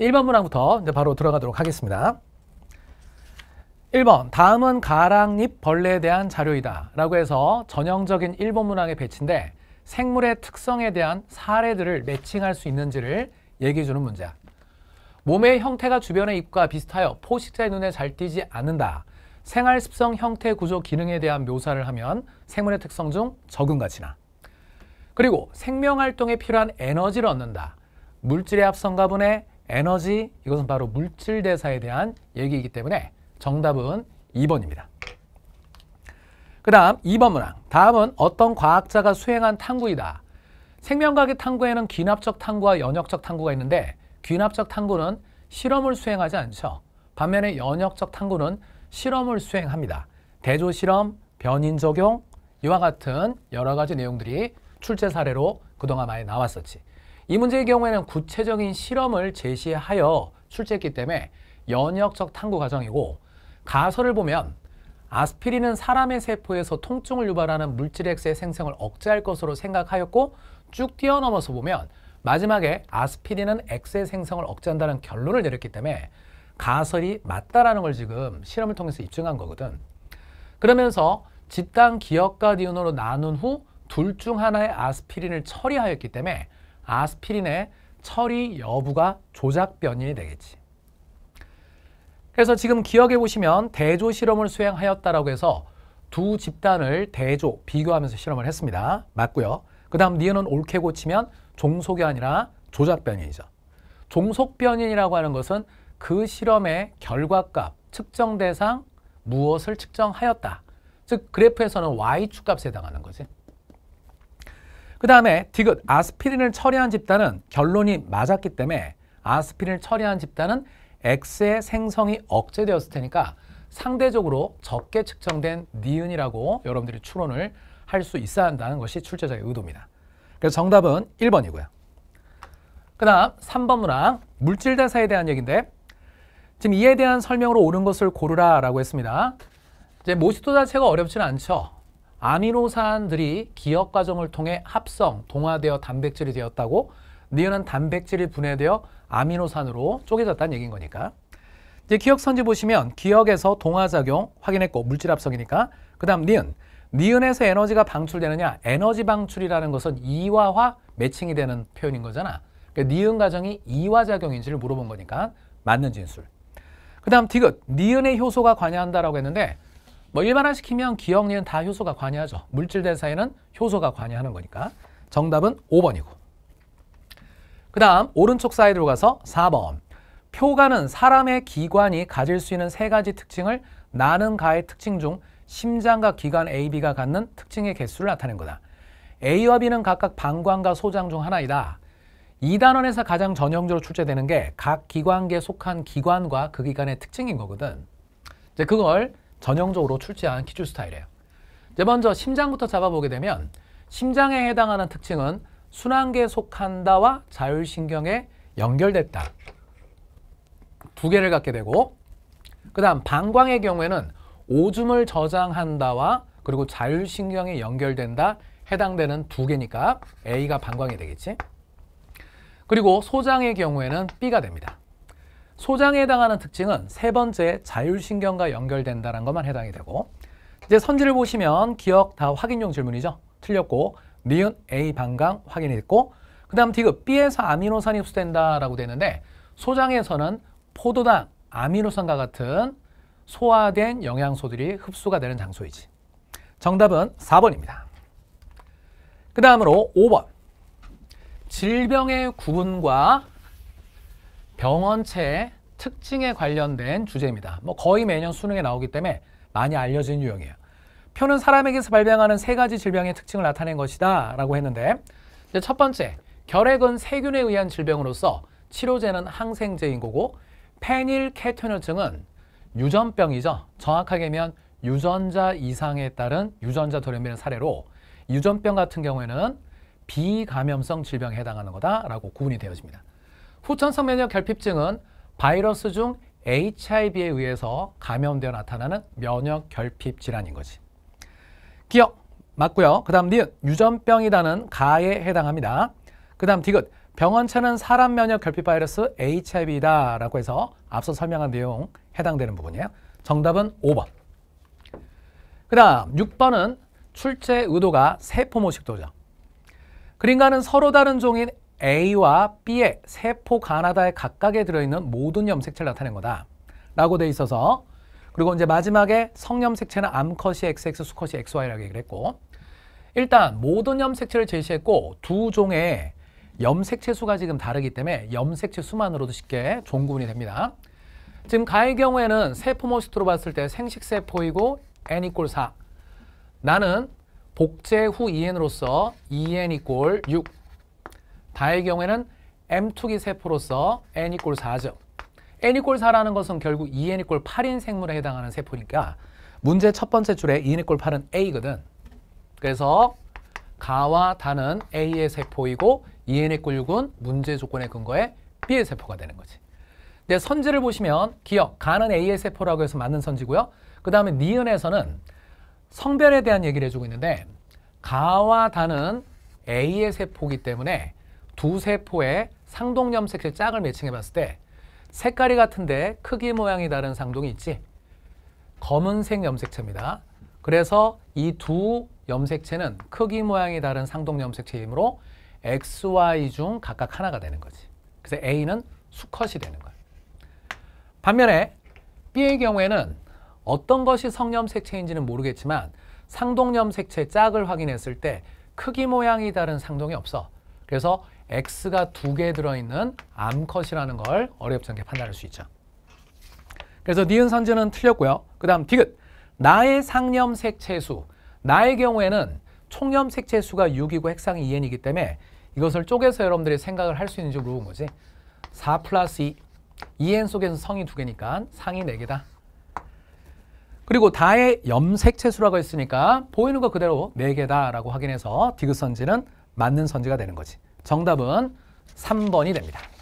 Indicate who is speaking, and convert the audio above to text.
Speaker 1: 1번 문항부터 이제 바로 들어가도록 하겠습니다. 1번 다음은 가랑잎 벌레에 대한 자료이다 라고 해서 전형적인 1번 문항의 배치인데 생물의 특성에 대한 사례들을 매칭할 수 있는지를 얘기해주는 문제야. 몸의 형태가 주변의 잎과 비슷하여 포식자의 눈에 잘 띄지 않는다. 생활 습성 형태 구조 기능에 대한 묘사를 하면 생물의 특성 중 적은 가치나 그리고 생명활동에 필요한 에너지를 얻는다. 물질의 합성가분해, 에너지, 이것은 바로 물질 대사에 대한 얘기이기 때문에 정답은 2번입니다. 그 다음 2번 문항. 다음은 어떤 과학자가 수행한 탐구이다. 생명과학 의 탐구에는 귀납적 탐구와 연역적 탐구가 있는데 귀납적 탐구는 실험을 수행하지 않죠. 반면에 연역적 탐구는 실험을 수행합니다. 대조 실험, 변인 적용, 이와 같은 여러 가지 내용들이 출제 사례로 그동안 많이 나왔었지. 이 문제의 경우에는 구체적인 실험을 제시하여 출제했기 때문에 연역적 탐구 과정이고 가설을 보면 아스피린은 사람의 세포에서 통증을 유발하는 물질액의 생성을 억제할 것으로 생각하였고 쭉 뛰어넘어서 보면 마지막에 아스피린은 액의 생성을 억제한다는 결론을 내렸기 때문에 가설이 맞다라는 걸 지금 실험을 통해서 입증한 거거든. 그러면서 집단 기억과 디온으로 나눈 후 둘 중 하나의 아스피린을 처리하였기 때문에 아스피린의 처리 여부가 조작변이 되겠지. 그래서 지금 기억해 보시면 대조 실험을 수행하였다라 해서 두 집단을 대조, 비교하면서 실험을 했습니다. 맞고요. 그 다음 니은은 옳게 고치면 종속이 아니라 조작변인이죠. 종속변인이라고 하는 것은 그 실험의 결과값, 측정 대상, 무엇을 측정하였다. 즉 그래프에서는 y축값에 해당하는 거지. 그 다음에 디귿 아스피린을 처리한 집단은 결론이 맞았기 때문에 아스피린을 처리한 집단은 X의 생성이 억제되었을 테니까 상대적으로 적게 측정된 니은이라고 여러분들이 추론을 할 수 있어야 한다는 것이 출제자의 의도입니다. 그래서 정답은 1번이고요. 그 다음 3번 문항 물질대사에 대한 얘기인데 지금 이에 대한 설명으로 옳은 것을 고르라 라고 했습니다. 이제 모시토 자체가 어렵지는 않죠. 아미노산들이 기억 과정을 통해 합성, 동화되어 단백질이 되었다고 니은은 단백질이 분해되어 아미노산으로 쪼개졌다는 얘기인 거니까 이제 기억 선지 보시면 기억에서 동화작용 확인했고 물질 합성이니까 그 다음 니은 니은에서 에너지가 방출되느냐 에너지 방출이라는 것은 이화화 매칭이 되는 표현인 거잖아 그러니까 니은 과정이 이화작용인지를 물어본 거니까 맞는 진술 그 다음 디귿 니은의 효소가 관여한다라고 했는데 뭐 일반화시키면 기억력은다 효소가 관여하죠. 물질 대사에는 효소가 관여하는 거니까 정답은 5번이고 그 다음 오른쪽 사이드로 가서 4번 표가는 사람의 기관이 가질 수 있는 세 가지 특징을 나는 가의 특징 중 심장과 기관 A, B가 갖는 특징의 개수를 나타낸 거다. A와 B는 각각 방광과 소장 중 하나이다. 이단원에서 가장 전형적으로 출제되는 게 각 기관계에 속한 기관과 그 기관의 특징인 거거든. 이제 그걸 전형적으로 출제한 키줄 스타일이에요. 이제 먼저 심장부터 잡아보게 되면 심장에 해당하는 특징은 순환계에 속한다와 자율신경에 연결됐다. 두 개를 갖게 되고 그 다음 방광의 경우에는 오줌을 저장한다와 그리고 자율신경이 연결된다 해당되는 두 개니까 A가 방광이 되겠지. 그리고 소장의 경우에는 B가 됩니다. 소장에 해당하는 특징은 세 번째 자율신경과 연결된다는 것만 해당이 되고 이제 선지를 보시면 기억 다 확인용 질문이죠. 틀렸고 니은 A 방광 확인이 됐고 그 다음 디급 B에서 아미노산이 흡수된다라고 되는데 소장에서는 포도당 아미노산과 같은 소화된 영양소들이 흡수가 되는 장소이지. 정답은 4번입니다. 그 다음으로 5번 질병의 구분과 병원체의 특징에 관련된 주제입니다. 뭐 거의 매년 수능에 나오기 때문에 많이 알려진 유형이에요. 표는 사람에게서 발병하는 세 가지 질병의 특징을 나타낸 것이다 라고 했는데 첫 번째, 결핵은 세균에 의한 질병으로서 치료제는 항생제인 거고 페닐케토누증은 유전병이죠. 정확하게면 유전자 이상에 따른 유전자 돌연변이 사례로 유전병 같은 경우에는 비감염성 질병에 해당하는 거다라고 구분이 되어집니다. 후천성 면역 결핍증은 바이러스 중 HIV에 의해서 감염되어 나타나는 면역 결핍 질환인 거지. 기억 맞고요. 그 다음 니은 유전병이라는 가에 해당합니다. 그 다음 디귿 병원체는 사람 면역 결핍 바이러스 HIV다 라고 해서 앞서 설명한 내용 해당되는 부분이에요. 정답은 5번. 그 다음 6번은 출제 의도가 세포 모식 도죠. 그림과는 서로 다른 종인 A와 B의 세포 가나다의 각각에 들어있는 모든 염색체를 나타낸 거다. 라고 돼 있어서 그리고 이제 마지막에 성염색체는 암컷이 XX, 수컷이 XY라고 얘기를 했고 일단 모든 염색체를 제시했고 두 종의 염색체 수가 지금 다르기 때문에 염색체 수만으로도 쉽게 종구분이 됩니다. 지금 가의 경우에는 세포 모식으로 봤을 때 생식세포이고 n 이꼴 4 나는 복제 후 en으로서 en 이꼴 6 다의 경우에는 M2기 세포로서 n 이꼴 4죠. n 이꼴 4라는 것은 결국 2n 이꼴 8인 생물에 해당하는 세포니까 문제 첫 번째 줄에 2n 이꼴 8은 A거든. 그래서 가와 다는 A의 세포이고 2n 이꼴 6은 문제 조건에 근거해 B의 세포가 되는 거지. 근데 선지를 보시면 기억, 가는 A의 세포라고 해서 맞는 선지고요. 그 다음에 니은에서는 성별에 대한 얘기를 해주고 있는데 가와 다는 A의 세포이기 때문에 두 세포의 상동염색체 짝을 매칭해봤을 때 색깔이 같은데 크기 모양이 다른 상동이 있지. 검은색 염색체입니다. 그래서 이 두 염색체는 크기 모양이 다른 상동 염색체이므로 XY 중 각각 하나가 되는 거지. 그래서 A는 수컷이 되는 거야. 반면에 B의 경우에는 어떤 것이 성염색체인지는 모르겠지만 상동염색체 짝을 확인했을 때 크기 모양이 다른 상동이 없어. 그래서 X가 두 개 들어있는 암컷이라는 걸 어렵지 않게 판단할 수 있죠. 그래서 니은 선지는 틀렸고요. 그 다음 디귿. 나의 상염 색채수. 나의 경우에는 총염 색채수가 6이고 핵상이 2n이기 때문에 이것을 쪼개서 여러분들이 생각을 할 수 있는지 물어본 거지. 4 플러스 2. 2n 속에서 성이 두 개니까 상이 4개다. 그리고 다의 염색채수라고 했으니까 보이는 거 그대로 4개다라고 확인해서 디귿 선지는 맞는 선지가 되는 거지. 정답은 3번이 됩니다.